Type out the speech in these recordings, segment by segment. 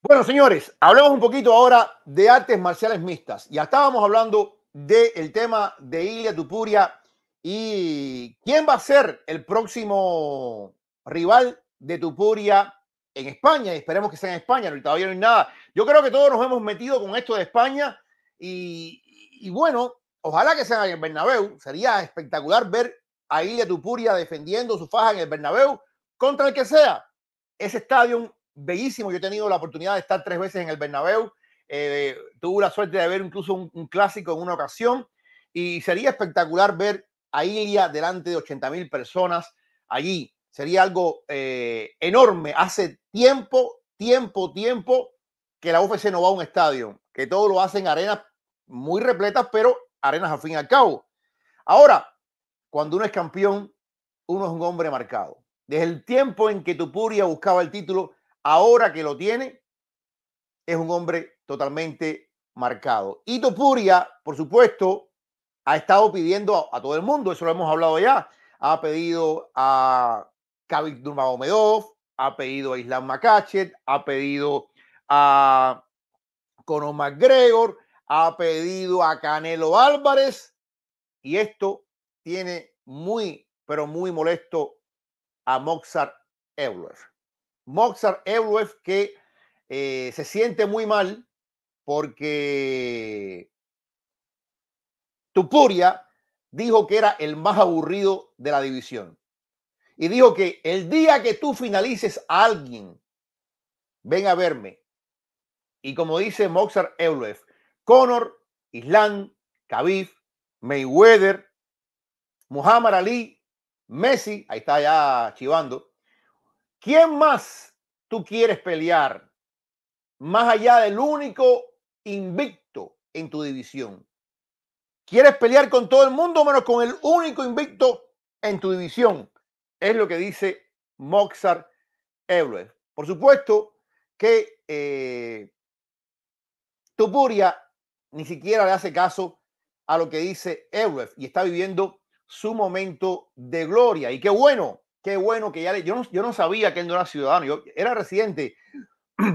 Bueno, señores, hablemos un poquito ahora de artes marciales mixtas. Ya estábamos hablando del tema de Ilia Tupuria y quién va a ser el próximo rival de Tupuria en España. esperemos que sea en España, no, todavía no hay nada. Yo creo que todos nos hemos metido con esto de España y, bueno, ojalá que sea en el Bernabéu. Sería espectacular ver a Ilia Tupuria defendiendo su faja en el Bernabéu contra el que sea. Ese estadio bellísimo. Yo he tenido la oportunidad de estar tres veces en el Bernabéu. Eh, tuve la suerte de ver incluso un, clásico en una ocasión y sería espectacular ver a Ilia delante de 80 mil personas allí. Sería algo eh, enorme. Hace tiempo, tiempo, tiempo que la UFC no va a un estadio, que todo lo hacen arenas muy repletas, pero arenas al fin y al cabo. Ahora, cuando uno es campeón, uno es un hombre marcado. Desde el tiempo en que Tupuria buscaba el título, ahora que lo tiene, es un hombre totalmente marcado. Y Topuria, por supuesto, ha estado pidiendo a, todo el mundo, eso lo hemos hablado ya, ha pedido a Khabib Nurmagomedov, ha pedido a Islam Makachet, ha pedido a Conor McGregor, ha pedido a Canelo Álvarez y esto tiene muy, pero muy molesto a Mozart Euler. Moxar Eulef, que eh, se siente muy mal porque Tupuria dijo que era el más aburrido de la división. Y dijo que el día que tú finalices a alguien, ven a verme. Y como dice Moxar Eulwef, Conor, Islam, Khabib, Mayweather, Muhammad Ali, Messi, ahí está ya chivando, ¿Quién más tú quieres pelear más allá del único invicto en tu división? ¿Quieres pelear con todo el mundo menos con el único invicto en tu división? Es lo que dice Moxar Ebrev. Por supuesto que eh, Tupuria ni siquiera le hace caso a lo que dice Ebrev y está viviendo su momento de gloria. Y qué bueno, Qué bueno que ya le... Yo no, yo no sabía que él no era ciudadano, yo era residente.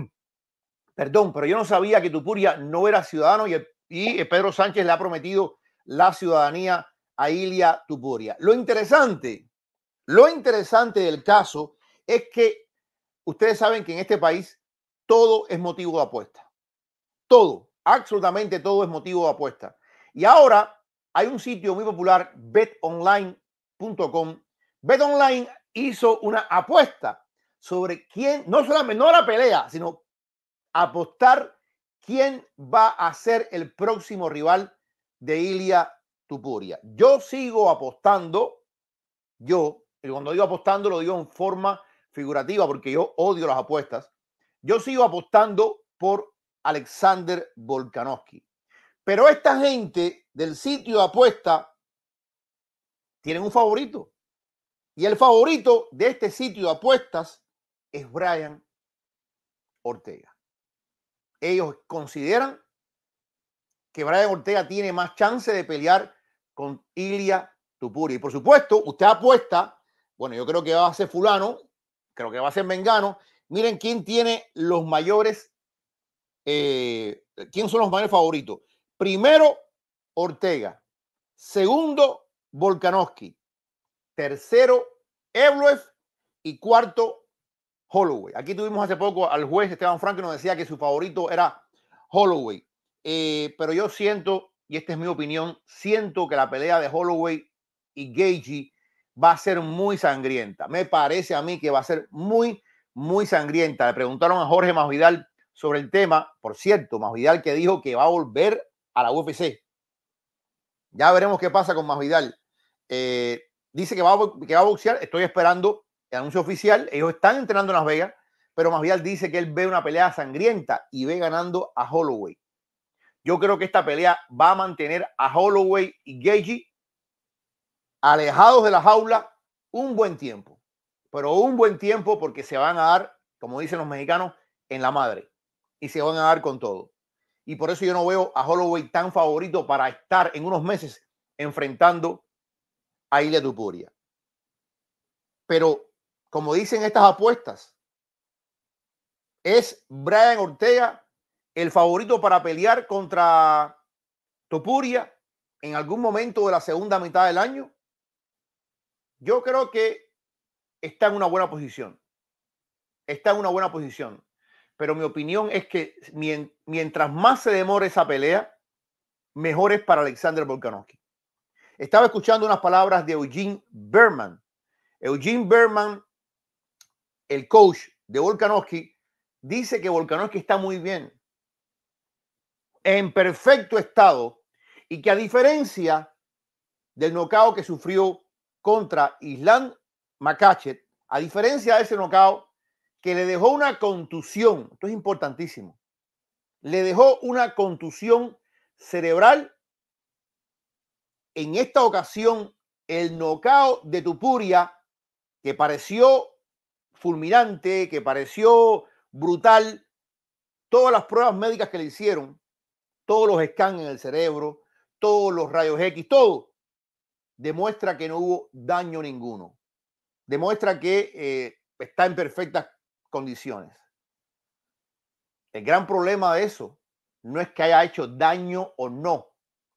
Perdón, pero yo no sabía que Tupuria no era ciudadano y, y Pedro Sánchez le ha prometido la ciudadanía a Ilia Tupuria. Lo interesante, lo interesante del caso es que ustedes saben que en este país todo es motivo de apuesta. Todo, absolutamente todo es motivo de apuesta. Y ahora hay un sitio muy popular, betonline.com. BetOnline hizo una apuesta sobre quién, no solamente no la pelea, sino apostar quién va a ser el próximo rival de Ilia Tupuria. Yo sigo apostando, yo, y cuando digo apostando lo digo en forma figurativa porque yo odio las apuestas, yo sigo apostando por Alexander Volkanovski. Pero esta gente del sitio de apuesta tienen un favorito. Y el favorito de este sitio de apuestas es Brian Ortega. Ellos consideran que Brian Ortega tiene más chance de pelear con Ilia Tupuri. Y por supuesto, usted apuesta, bueno, yo creo que va a ser fulano, creo que va a ser vengano. Miren quién tiene los mayores, eh, quién son los mayores favoritos. Primero, Ortega. Segundo, Volkanovski tercero Evloev y cuarto Holloway. Aquí tuvimos hace poco al juez Esteban Frank que nos decía que su favorito era Holloway. Eh, pero yo siento, y esta es mi opinión, siento que la pelea de Holloway y Gagey va a ser muy sangrienta. Me parece a mí que va a ser muy, muy sangrienta. Le preguntaron a Jorge Masvidal sobre el tema. Por cierto, Masvidal que dijo que va a volver a la UFC. Ya veremos qué pasa con Masvidal. Eh, dice que va, a, va boxear. Estoy esperando el anuncio oficial. Ellos están entrenando en Las Vegas, pero Masvidal dice que él ve una pelea sangrienta y ve ganando a Holloway. Yo creo que esta pelea va a mantener a Holloway y Gagey alejados de la jaula un buen tiempo. Pero un buen tiempo porque se van a dar, como dicen los mexicanos, en la madre. Y se van a dar con todo. Y por eso yo no veo a Holloway tan favorito para estar en unos meses enfrentando a Ilia Tupuria. Pero, como dicen estas apuestas, es Brian Ortega el favorito para pelear contra Tupuria en algún momento de la segunda mitad del año. Yo creo que está en una buena posición. Está en una buena posición. Pero mi opinión es que mientras más se demore esa pelea, mejor es para Alexander Volkanovski. Estaba escuchando unas palabras de Eugene Berman. Eugene Berman, el coach de Volkanovski, dice que Volkanovski está muy bien, en perfecto estado, y que a diferencia del nocao que sufrió contra Island Makachet, a diferencia de ese nocao que le dejó una contusión, esto es importantísimo, le dejó una contusión cerebral en esta ocasión el nocao de Tupuria, que pareció fulminante, que pareció brutal, todas las pruebas médicas que le hicieron, todos los scans en el cerebro, todos los rayos X, todo, demuestra que no hubo daño ninguno. Demuestra que eh, está en perfectas condiciones. El gran problema de eso no es que haya hecho daño o no,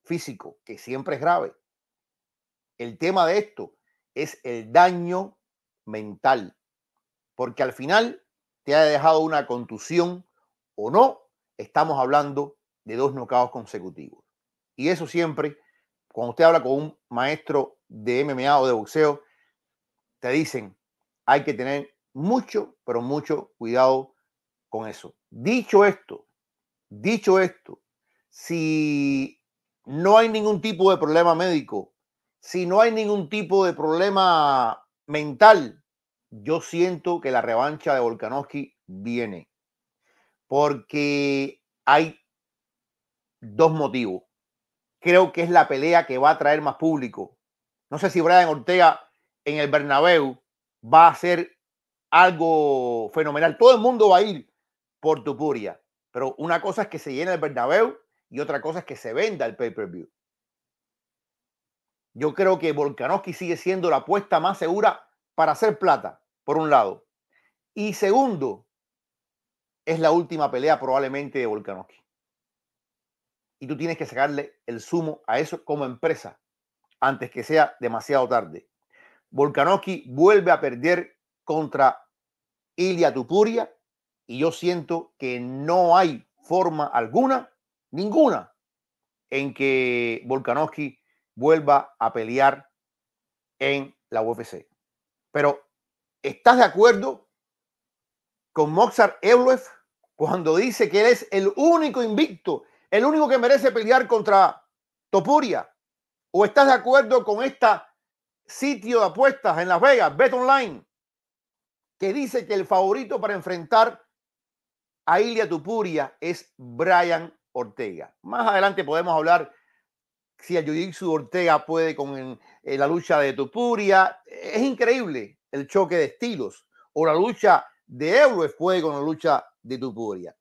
físico, que siempre es grave. El tema de esto es el daño mental, porque al final te ha dejado una contusión o no, estamos hablando de dos nocaos consecutivos. Y eso siempre, cuando usted habla con un maestro de MMA o de boxeo, te dicen, hay que tener mucho, pero mucho cuidado con eso. Dicho esto, dicho esto, si no hay ningún tipo de problema médico, si no hay ningún tipo de problema mental, yo siento que la revancha de Volkanovski viene. Porque hay dos motivos. Creo que es la pelea que va a traer más público. No sé si Brian Ortega en el Bernabéu va a ser algo fenomenal. Todo el mundo va a ir por Tupuria. Pero una cosa es que se llena el Bernabéu y otra cosa es que se venda el pay-per-view. Yo creo que Volkanovski sigue siendo la apuesta más segura para hacer plata, por un lado. Y segundo, es la última pelea probablemente de Volkanovski. Y tú tienes que sacarle el sumo a eso como empresa antes que sea demasiado tarde. Volkanovski vuelve a perder contra Ilia Tupuria y yo siento que no hay forma alguna ninguna en que Volkanovski vuelva a pelear en la UFC. Pero, ¿estás de acuerdo con Moxar Eulev cuando dice que él es el único invicto, el único que merece pelear contra Topuria? ¿O estás de acuerdo con este sitio de apuestas en Las Vegas, Bet Online, que dice que el favorito para enfrentar a Ilia Tupuria es Brian Ortega. Más adelante podemos hablar si el jiu Ortega puede con eh, la lucha de Tupuria. Es increíble el choque de estilos. O la lucha de Euros puede con la lucha de Tupuria.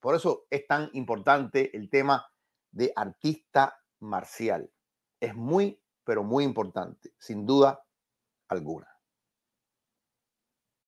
Por eso es tan importante el tema de artista marcial. Es muy, pero muy importante, sin duda alguna.